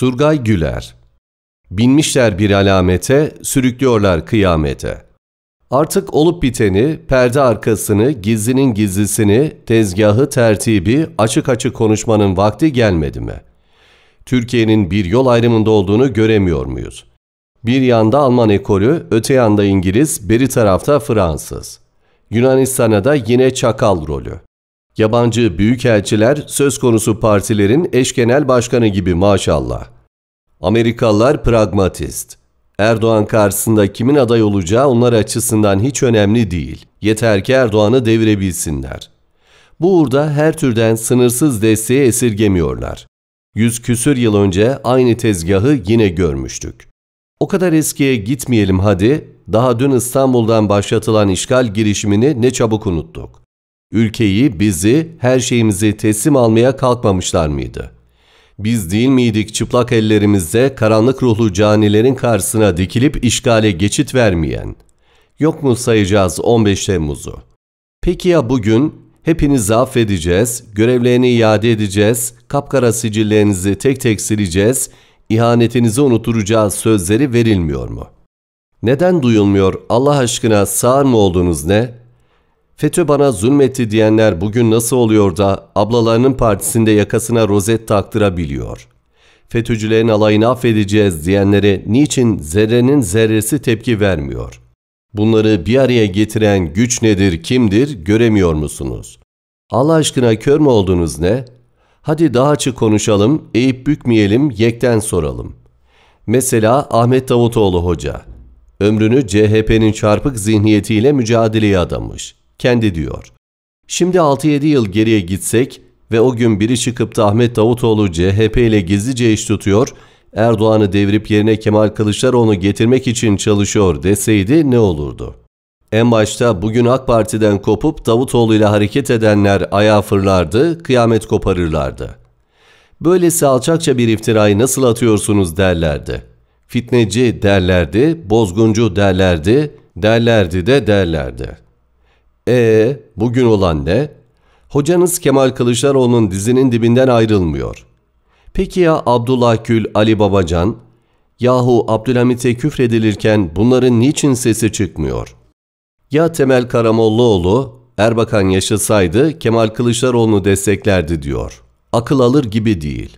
Turgay Güler Binmişler bir alamete, sürüklüyorlar kıyamete. Artık olup biteni, perde arkasını, gizlinin gizlisini, tezgahı tertibi, açık açık konuşmanın vakti gelmedi mi? Türkiye'nin bir yol ayrımında olduğunu göremiyor muyuz? Bir yanda Alman ekolü, öte yanda İngiliz, beri tarafta Fransız. Yunanistan'a da yine çakal rolü. Yabancı büyükelçiler söz konusu partilerin eş genel başkanı gibi maşallah. Amerikalılar pragmatist. Erdoğan karşısında kimin aday olacağı onlar açısından hiç önemli değil. Yeter ki Erdoğan'ı devirebilsinler. Bu uğurda her türden sınırsız desteği esirgemiyorlar. Yüz küsür yıl önce aynı tezgahı yine görmüştük. O kadar eskiye gitmeyelim hadi, daha dün İstanbul'dan başlatılan işgal girişimini ne çabuk unuttuk. Ülkeyi, bizi, her şeyimizi teslim almaya kalkmamışlar mıydı? Biz değil miydik çıplak ellerimizde karanlık ruhlu canilerin karşısına dikilip işgale geçit vermeyen? Yok mu sayacağız 15 Temmuz'u? Peki ya bugün hepinizi affedeceğiz, görevlerini iade edeceğiz, kapkara sicillerinizi tek tek sileceğiz, ihanetinizi unuturacağız sözleri verilmiyor mu? Neden duyulmuyor Allah aşkına sağır mı oldunuz ne? FETÖ bana zulmetti diyenler bugün nasıl oluyor da ablalarının partisinde yakasına rozet taktırabiliyor? FETÖ'cülerin alayını affedeceğiz diyenlere niçin zerrenin zerresi tepki vermiyor? Bunları bir araya getiren güç nedir, kimdir göremiyor musunuz? Allah aşkına kör mü oldunuz ne? Hadi daha açık konuşalım, eğip bükmeyelim, yekten soralım. Mesela Ahmet Davutoğlu Hoca. Ömrünü CHP'nin çarpık zihniyetiyle mücadeleye adamış.'' kendi diyor. Şimdi 6-7 yıl geriye gitsek ve o gün biri çıkıp da Ahmet Davutoğlu CHP ile gizlice iş tutuyor, Erdoğan'ı devirip yerine Kemal Kılıçdaroğlu getirmek için çalışıyor deseydi ne olurdu? En başta bugün AK Parti'den kopup Davutoğlu ile hareket edenler ayağa fırlardı, kıyamet koparırlardı. Böylesi alçakça bir iftirayı nasıl atıyorsunuz derlerdi. Fitneci derlerdi, bozguncu derlerdi, derlerdi de derlerdi.'' E bugün olan ne? Hocanız Kemal Kılıçdaroğlu'nun dizinin dibinden ayrılmıyor. Peki ya Abdullah Gül, Ali Babacan? Yahu Abdülhamit'e küfredilirken bunların niçin sesi çıkmıyor? Ya Temel Karamollaoğlu, Erbakan yaşasaydı Kemal Kılıçdaroğlu'nu desteklerdi diyor. Akıl alır gibi değil.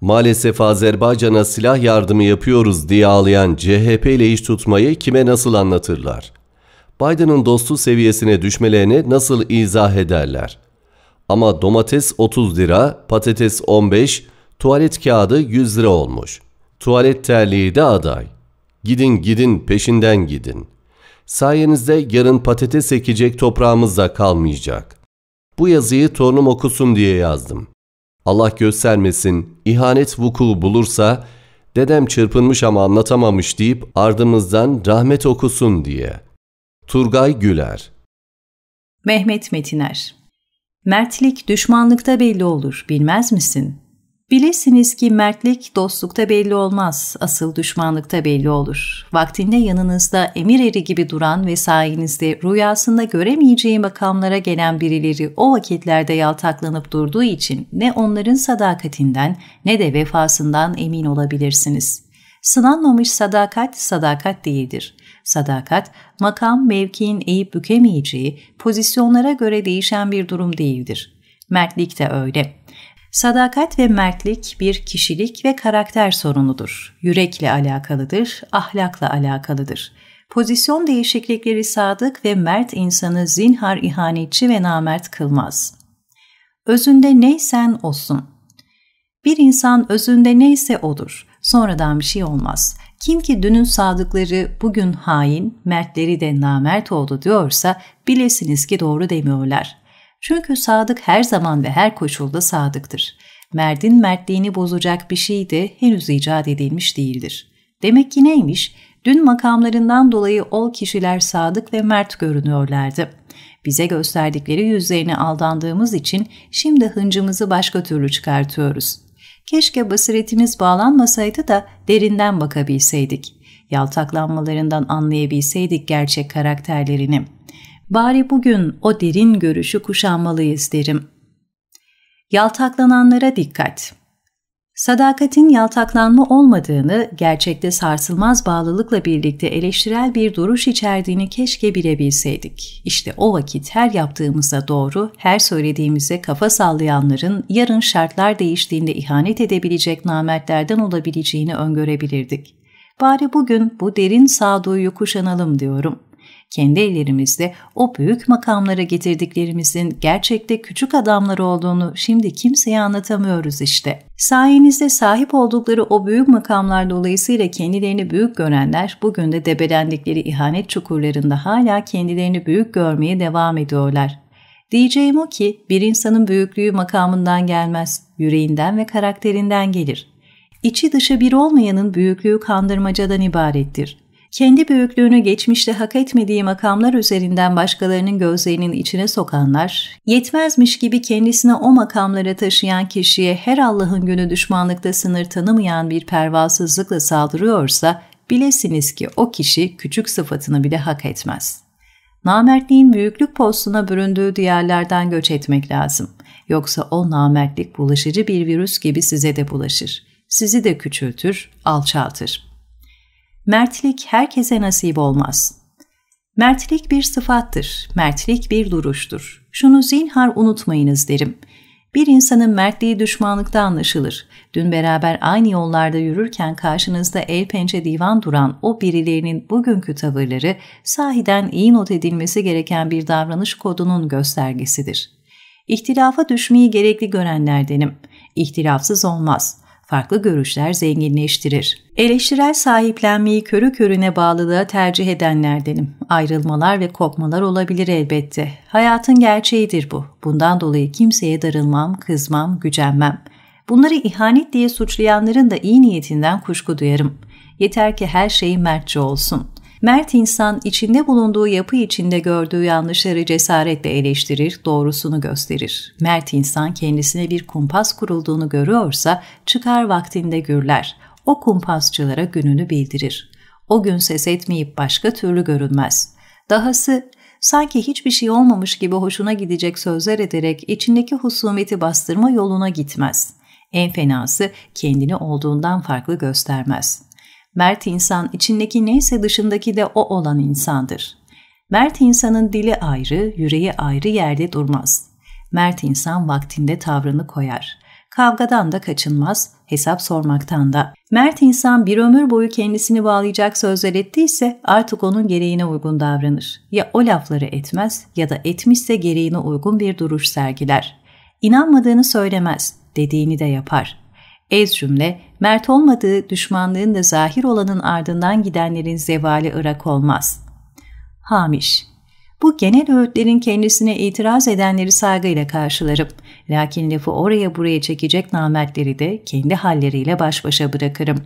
Maalesef Azerbaycan'a silah yardımı yapıyoruz diye ağlayan CHP ile iş tutmayı kime nasıl anlatırlar?'' Biden'ın dostu seviyesine düşmelerini nasıl izah ederler? Ama domates 30 lira, patates 15, tuvalet kağıdı 100 lira olmuş. Tuvalet terliği de aday. Gidin gidin peşinden gidin. Sayenizde yarın patates ekecek toprağımız da kalmayacak. Bu yazıyı torunum okusun diye yazdım. Allah göstermesin ihanet vuku bulursa dedem çırpınmış ama anlatamamış deyip ardımızdan rahmet okusun diye.'' Turgay Güler Mehmet Metiner Mertlik düşmanlıkta belli olur, bilmez misin? Bilesiniz ki mertlik dostlukta belli olmaz, asıl düşmanlıkta belli olur. Vaktinde yanınızda emir eri gibi duran ve sayenizde rüyasında göremeyeceği makamlara gelen birileri o vakitlerde yaltaklanıp durduğu için ne onların sadakatinden ne de vefasından emin olabilirsiniz. Sınanmamış sadakat, sadakat değildir. Sadakat, makam mevkiin eğip bükemeyeceği, pozisyonlara göre değişen bir durum değildir. Mertlik de öyle. Sadakat ve mertlik bir kişilik ve karakter sorunudur. Yürekle alakalıdır, ahlakla alakalıdır. Pozisyon değişiklikleri sadık ve mert insanı zinhar ihanetçi ve namert kılmaz. Özünde neysen olsun. Bir insan özünde neyse odur. Sonradan bir şey olmaz. Kim ki dünün sadıkları bugün hain, mertleri de namert oldu diyorsa bilesiniz ki doğru demiyorlar. Çünkü sadık her zaman ve her koşulda sadıktır. Merdin mertliğini bozacak bir şey de henüz icat edilmiş değildir. Demek ki neymiş? Dün makamlarından dolayı ol kişiler sadık ve mert görünüyorlardı. Bize gösterdikleri yüzlerine aldandığımız için şimdi hıncımızı başka türlü çıkartıyoruz. Keşke basiretimiz bağlanmasaydı da derinden bakabilseydik. Yaltaklanmalarından anlayabilseydik gerçek karakterlerini. Bari bugün o derin görüşü kuşanmalıyız derim. Yaltaklananlara dikkat! Sadakatin yaltaklanma olmadığını, gerçekte sarsılmaz bağlılıkla birlikte eleştirel bir duruş içerdiğini keşke bilebilseydik. İşte o vakit her yaptığımıza doğru, her söylediğimize kafa sallayanların yarın şartlar değiştiğinde ihanet edebilecek namertlerden olabileceğini öngörebilirdik. Bari bugün bu derin sağduyu kuşanalım diyorum.'' kendi ellerimizle o büyük makamlara getirdiklerimizin gerçekte küçük adamlar olduğunu şimdi kimseye anlatamıyoruz işte. Sayenizde sahip oldukları o büyük makamlar dolayısıyla kendilerini büyük görenler bugün de debelendikleri ihanet çukurlarında hala kendilerini büyük görmeye devam ediyorlar. Diyeceğim o ki bir insanın büyüklüğü makamından gelmez, yüreğinden ve karakterinden gelir. İçi dışı bir olmayanın büyüklüğü kandırmacadan ibarettir kendi büyüklüğünü geçmişte hak etmediği makamlar üzerinden başkalarının gözlerinin içine sokanlar, yetmezmiş gibi kendisine o makamları taşıyan kişiye her Allah'ın günü düşmanlıkta sınır tanımayan bir pervasızlıkla saldırıyorsa, bilesiniz ki o kişi küçük sıfatını bile hak etmez. Namertliğin büyüklük postuna büründüğü diğerlerden göç etmek lazım. Yoksa o namertlik bulaşıcı bir virüs gibi size de bulaşır. Sizi de küçültür, alçaltır.'' Mertlik herkese nasip olmaz. Mertlik bir sıfattır, mertlik bir duruştur. Şunu zinhar unutmayınız derim. Bir insanın mertliği düşmanlıkta anlaşılır. Dün beraber aynı yollarda yürürken karşınızda el pençe divan duran o birilerinin bugünkü tavırları sahiden iyi not edilmesi gereken bir davranış kodunun göstergesidir. İhtilafa düşmeyi gerekli görenlerdenim. İhtilafsız olmaz farklı görüşler zenginleştirir. Eleştirel sahiplenmeyi körü körüne bağlılığa tercih edenlerdenim. Ayrılmalar ve kopmalar olabilir elbette. Hayatın gerçeğidir bu. Bundan dolayı kimseye darılmam, kızmam, gücenmem. Bunları ihanet diye suçlayanların da iyi niyetinden kuşku duyarım. Yeter ki her şey mertçe olsun.'' Mert insan içinde bulunduğu yapı içinde gördüğü yanlışları cesaretle eleştirir, doğrusunu gösterir. Mert insan kendisine bir kumpas kurulduğunu görüyorsa çıkar vaktinde gürler. O kumpasçılara gününü bildirir. O gün ses etmeyip başka türlü görünmez. Dahası sanki hiçbir şey olmamış gibi hoşuna gidecek sözler ederek içindeki husumeti bastırma yoluna gitmez. En fenası kendini olduğundan farklı göstermez.'' Mert insan içindeki neyse dışındaki de o olan insandır. Mert insanın dili ayrı, yüreği ayrı yerde durmaz. Mert insan vaktinde tavrını koyar. Kavgadan da kaçınmaz, hesap sormaktan da. Mert insan bir ömür boyu kendisini bağlayacak sözler ettiyse artık onun gereğine uygun davranır. Ya o lafları etmez ya da etmişse gereğine uygun bir duruş sergiler. İnanmadığını söylemez, dediğini de yapar. Ez cümle, mert olmadığı düşmanlığın da zahir olanın ardından gidenlerin zevali Irak olmaz. Hamiş bu genel öğütlerin kendisine itiraz edenleri saygıyla karşılarım. Lakin lafı oraya buraya çekecek namertleri de kendi halleriyle baş başa bırakırım.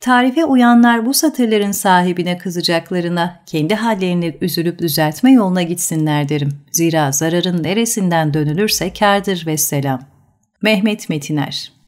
Tarife uyanlar bu satırların sahibine kızacaklarına, kendi hallerini üzülüp düzeltme yoluna gitsinler derim. Zira zararın neresinden dönülürse kardır ve selam. Mehmet Metiner